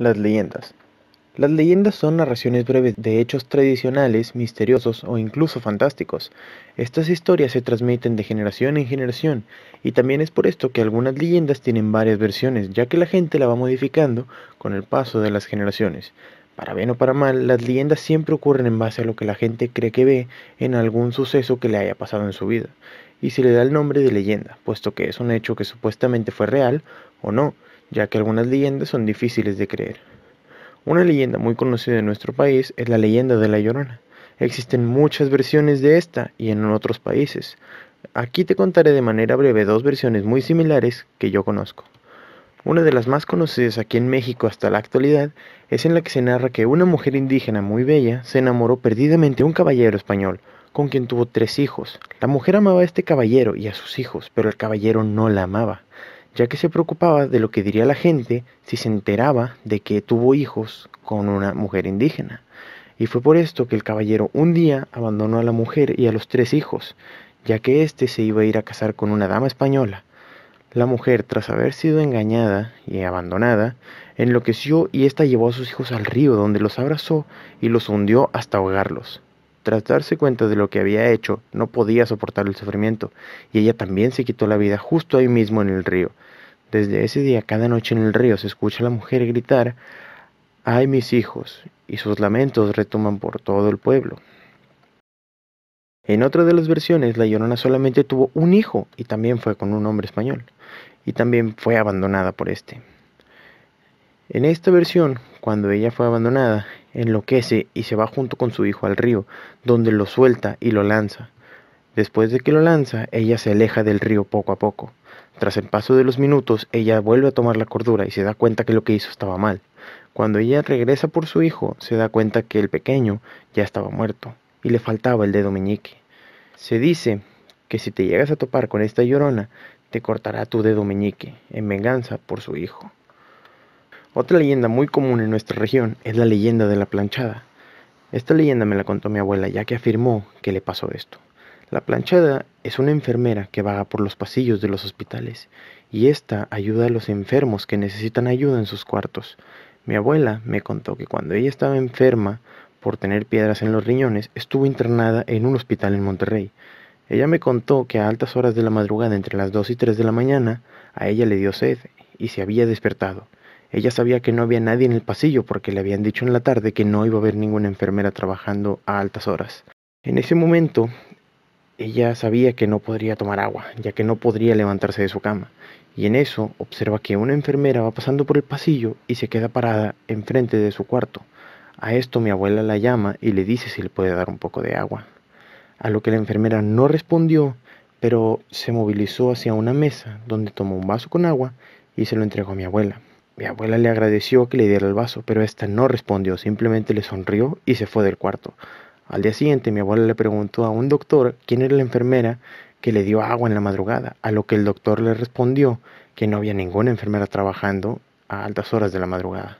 Las leyendas. Las leyendas son narraciones breves de hechos tradicionales, misteriosos o incluso fantásticos. Estas historias se transmiten de generación en generación y también es por esto que algunas leyendas tienen varias versiones, ya que la gente la va modificando con el paso de las generaciones. Para bien o para mal, las leyendas siempre ocurren en base a lo que la gente cree que ve en algún suceso que le haya pasado en su vida, y se le da el nombre de leyenda, puesto que es un hecho que supuestamente fue real o no ya que algunas leyendas son difíciles de creer. Una leyenda muy conocida en nuestro país es la leyenda de La Llorona. Existen muchas versiones de esta y en otros países. Aquí te contaré de manera breve dos versiones muy similares que yo conozco. Una de las más conocidas aquí en México hasta la actualidad es en la que se narra que una mujer indígena muy bella se enamoró perdidamente de un caballero español, con quien tuvo tres hijos. La mujer amaba a este caballero y a sus hijos, pero el caballero no la amaba ya que se preocupaba de lo que diría la gente si se enteraba de que tuvo hijos con una mujer indígena. Y fue por esto que el caballero un día abandonó a la mujer y a los tres hijos, ya que éste se iba a ir a casar con una dama española. La mujer, tras haber sido engañada y abandonada, enloqueció y ésta llevó a sus hijos al río donde los abrazó y los hundió hasta ahogarlos. Tras darse cuenta de lo que había hecho, no podía soportar el sufrimiento, y ella también se quitó la vida justo ahí mismo en el río. Desde ese día, cada noche en el río se escucha a la mujer gritar, ¡ay mis hijos! y sus lamentos retoman por todo el pueblo. En otra de las versiones, la Llorona solamente tuvo un hijo y también fue con un hombre español, y también fue abandonada por este. En esta versión, cuando ella fue abandonada, enloquece y se va junto con su hijo al río, donde lo suelta y lo lanza. Después de que lo lanza, ella se aleja del río poco a poco. Tras el paso de los minutos, ella vuelve a tomar la cordura y se da cuenta que lo que hizo estaba mal. Cuando ella regresa por su hijo, se da cuenta que el pequeño ya estaba muerto y le faltaba el dedo meñique. Se dice que si te llegas a topar con esta llorona, te cortará tu dedo meñique en venganza por su hijo. Otra leyenda muy común en nuestra región es la leyenda de la planchada. Esta leyenda me la contó mi abuela ya que afirmó que le pasó esto. La planchada es una enfermera que vaga por los pasillos de los hospitales y esta ayuda a los enfermos que necesitan ayuda en sus cuartos. Mi abuela me contó que cuando ella estaba enferma por tener piedras en los riñones, estuvo internada en un hospital en Monterrey. Ella me contó que a altas horas de la madrugada, entre las 2 y 3 de la mañana, a ella le dio sed y se había despertado. Ella sabía que no había nadie en el pasillo porque le habían dicho en la tarde que no iba a haber ninguna enfermera trabajando a altas horas. En ese momento, ella sabía que no podría tomar agua, ya que no podría levantarse de su cama. Y en eso observa que una enfermera va pasando por el pasillo y se queda parada enfrente de su cuarto. A esto mi abuela la llama y le dice si le puede dar un poco de agua. A lo que la enfermera no respondió, pero se movilizó hacia una mesa donde tomó un vaso con agua y se lo entregó a mi abuela. Mi abuela le agradeció que le diera el vaso, pero esta no respondió, simplemente le sonrió y se fue del cuarto. Al día siguiente mi abuela le preguntó a un doctor quién era la enfermera que le dio agua en la madrugada, a lo que el doctor le respondió que no había ninguna enfermera trabajando a altas horas de la madrugada.